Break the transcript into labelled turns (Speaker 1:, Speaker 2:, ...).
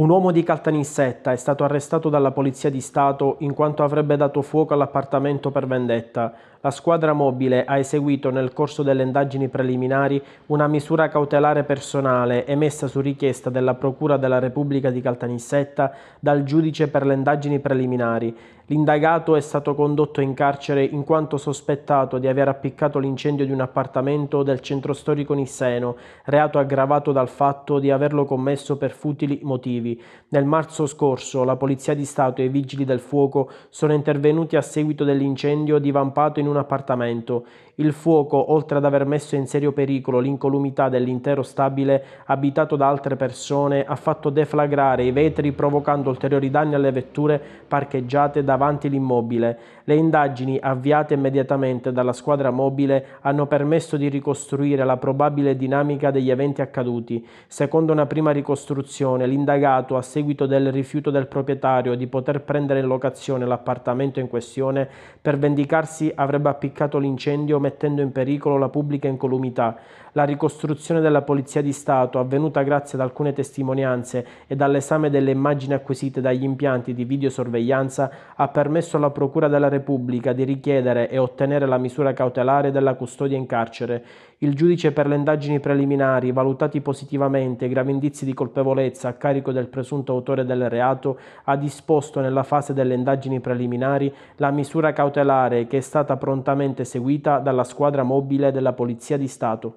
Speaker 1: Un uomo di Caltanissetta è stato arrestato dalla Polizia di Stato in quanto avrebbe dato fuoco all'appartamento per vendetta. La squadra mobile ha eseguito nel corso delle indagini preliminari una misura cautelare personale emessa su richiesta della Procura della Repubblica di Caltanissetta dal giudice per le indagini preliminari L'indagato è stato condotto in carcere in quanto sospettato di aver appiccato l'incendio di un appartamento del centro storico Nisseno, reato aggravato dal fatto di averlo commesso per futili motivi. Nel marzo scorso la Polizia di Stato e i Vigili del Fuoco sono intervenuti a seguito dell'incendio divampato in un appartamento. Il fuoco, oltre ad aver messo in serio pericolo l'incolumità dell'intero stabile abitato da altre persone, ha fatto deflagrare i vetri provocando ulteriori danni alle vetture parcheggiate davanti davanti l'immobile. Le indagini avviate immediatamente dalla squadra mobile hanno permesso di ricostruire la probabile dinamica degli eventi accaduti. Secondo una prima ricostruzione, l'indagato, a seguito del rifiuto del proprietario di poter prendere in locazione l'appartamento in questione, per vendicarsi avrebbe appiccato l'incendio mettendo in pericolo la pubblica incolumità. La ricostruzione della Polizia di Stato, avvenuta grazie ad alcune testimonianze e dall'esame delle immagini acquisite dagli impianti di videosorveglianza, ha permesso alla Procura della Repubblica di richiedere e ottenere la misura cautelare della custodia in carcere. Il giudice per le indagini preliminari, valutati positivamente i gravi indizi di colpevolezza a carico del presunto autore del reato, ha disposto nella fase delle indagini preliminari la misura cautelare che è stata prontamente seguita dalla squadra mobile della Polizia di Stato.